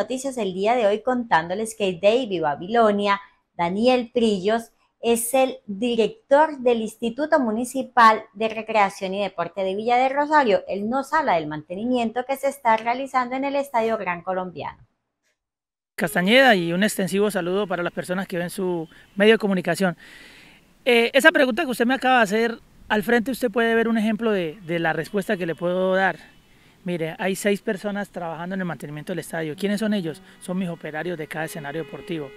noticias el día de hoy contándoles que David Babilonia, Daniel Prillos, es el director del Instituto Municipal de Recreación y Deporte de Villa de Rosario. Él nos habla del mantenimiento que se está realizando en el Estadio Gran Colombiano. Castañeda y un extensivo saludo para las personas que ven su medio de comunicación. Eh, esa pregunta que usted me acaba de hacer, al frente usted puede ver un ejemplo de la respuesta que le puedo dar. Mire, hay seis personas trabajando en el mantenimiento del estadio. ¿Quiénes son ellos? Son mis operarios de cada escenario deportivo.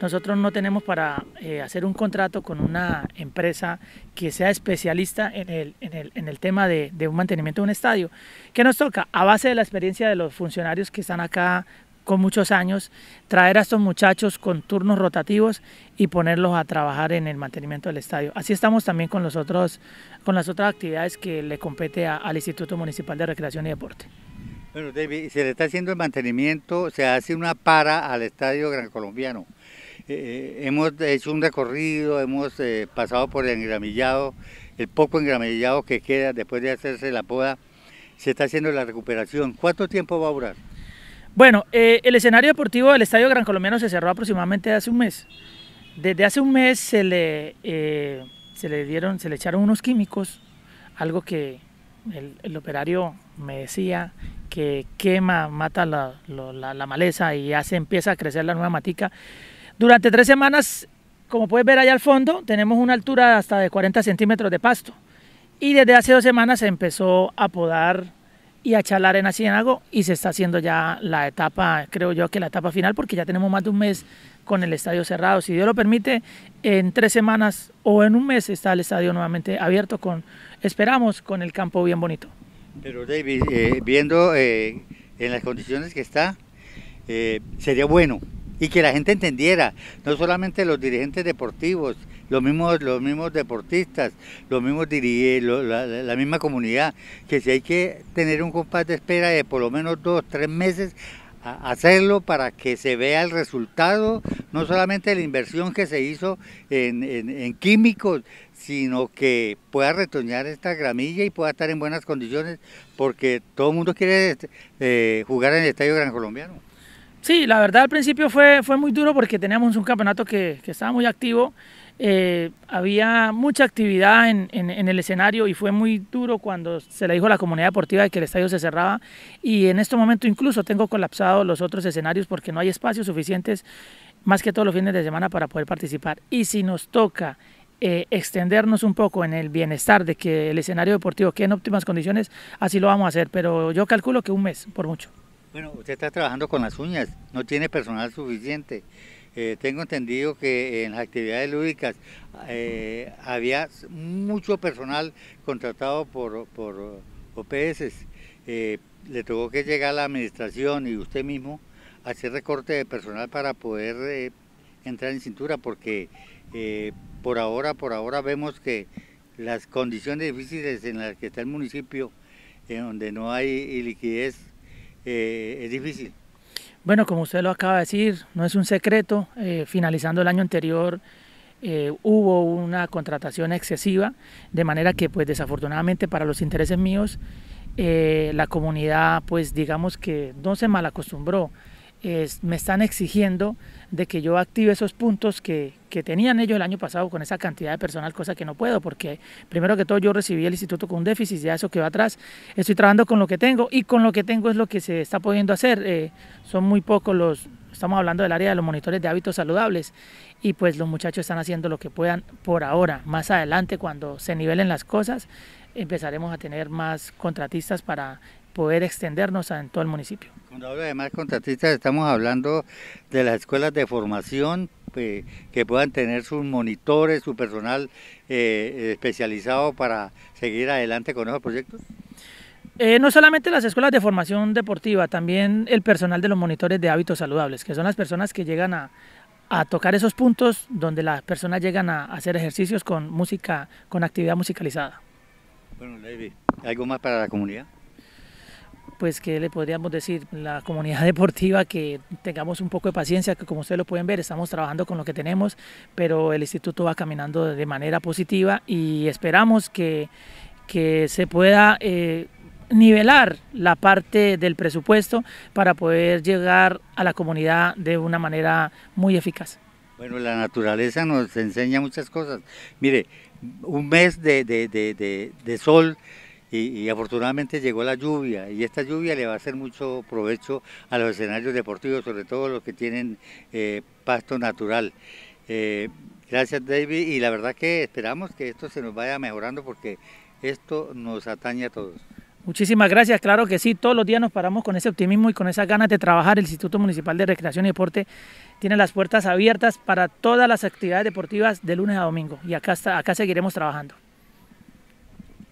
Nosotros no tenemos para eh, hacer un contrato con una empresa que sea especialista en el, tema de, de, un mantenimiento de un estadio. ¿Qué nos toca? A base de la experiencia de los funcionarios que están acá con muchos años, traer a estos muchachos con turnos rotativos y ponerlos a trabajar en el mantenimiento del estadio. Así estamos también con, los otros, con las otras actividades que le compete al Instituto Municipal de Recreación y Deporte. Bueno, David, se le está haciendo el mantenimiento, se hace una para al Estadio Gran Colombiano. Eh, eh, hemos hecho un recorrido, hemos eh, pasado por el engramillado, el poco engramillado que queda después de hacerse la poda, se está haciendo la recuperación. ¿Cuánto tiempo va a durar? Bueno, eh, el escenario deportivo del Estadio Gran Colombiano se cerró aproximadamente hace un mes. Desde hace un mes se le, eh, se le dieron, se le echaron unos químicos, algo que el, operario me decía que quema, mata la, maleza y hace, empieza a crecer la nueva matica. Durante tres semanas, como puedes ver allá al fondo, tenemos una altura hasta de 40 centímetros de pasto. Y desde hace dos semanas se empezó a podar y a charlar en asiénago y se está haciendo ya la etapa, creo yo que la etapa final, porque ya tenemos más de un mes con el estadio cerrado. Si Dios lo permite, en tres semanas o en un mes está el estadio nuevamente abierto con, esperamos, con el campo bien bonito. Pero David, eh, viendo eh, en las condiciones que está, eh, sería bueno y que la gente entendiera, no solamente los dirigentes deportivos, los mismos, los mismos deportistas, los mismos dirigentes, la, misma comunidad, que si hay que tener un compás de espera de por lo menos dos, tres meses, hacerlo para que se vea el resultado, no solamente la inversión que se hizo en, químicos, sino que pueda retoñar esta gramilla y pueda estar en buenas condiciones, porque todo el mundo quiere eh, jugar en el Estadio Gran Colombiano. Sí, la verdad al principio fue, fue muy duro porque teníamos un campeonato que, que estaba muy activo eh, había mucha actividad en, el escenario y fue muy duro cuando se le dijo a la comunidad deportiva que el estadio se cerraba y en este momento incluso tengo colapsado los otros escenarios porque no hay espacios suficientes más que todos los fines de semana para poder participar y si nos toca eh, extendernos un poco en el bienestar de que el escenario deportivo quede en óptimas condiciones, así lo vamos a hacer, pero yo calculo que un mes, por mucho. Bueno, usted está trabajando con las uñas, no tiene personal suficiente. Eh, tengo entendido que en las actividades lúdicas eh, había mucho personal contratado por, por OPS. Eh, le tuvo que llegar a la administración y usted mismo a hacer recorte de personal para poder entrar en cintura, porque por ahora, por ahora vemos que las condiciones difíciles en las que está el municipio, en donde no hay liquidez, es difícil. Bueno, como usted lo acaba de decir, no es un secreto. Eh, finalizando el año anterior eh, hubo una contratación excesiva, de manera que, pues, desafortunadamente para los intereses míos, eh, la comunidad, pues, digamos que no se malacostumbró me están exigiendo de que yo active esos puntos que, tenían ellos el año pasado con esa cantidad de personal, cosa que no puedo, porque primero que todo yo recibí el instituto con un déficit, ya eso que va atrás, estoy trabajando con lo que tengo y con lo que tengo es lo que se está pudiendo hacer, eh, son muy pocos los, estamos hablando del área de los monitores de hábitos saludables y pues los muchachos están haciendo lo que puedan por ahora, más adelante cuando se nivelen las cosas empezaremos a tener más contratistas para poder extendernos en todo el municipio. Cuando hablo de más contratistas, estamos hablando de las escuelas de formación eh, que puedan tener sus monitores, su personal eh, especializado para seguir adelante con esos proyectos. Eh, no solamente las escuelas de formación deportiva, también el personal de los monitores de hábitos saludables, que son las personas que llegan a, a tocar esos puntos donde las personas llegan a hacer ejercicios con música, con actividad musicalizada. Bueno, David, ¿algo más para la comunidad? pues que le podríamos decir la comunidad deportiva que tengamos un poco de paciencia, que como ustedes lo pueden ver, estamos trabajando con lo que tenemos, pero el instituto va caminando de manera positiva y esperamos que, se pueda... Eh, nivelar la parte del presupuesto para poder llegar a la comunidad de una manera muy eficaz. Bueno, la naturaleza nos enseña muchas cosas. Mire, un mes de, de sol y, afortunadamente llegó la lluvia y esta lluvia le va a hacer mucho provecho a los escenarios deportivos, sobre todo los que tienen eh, pasto natural. Eh, gracias David y la verdad que esperamos que esto se nos vaya mejorando porque esto nos atañe a todos. Muchísimas gracias, claro que sí, todos los días nos paramos con ese optimismo y con esas ganas de trabajar. El Instituto Municipal de Recreación y Deporte tiene las puertas abiertas para todas las actividades deportivas de lunes a domingo y acá, acá seguiremos trabajando.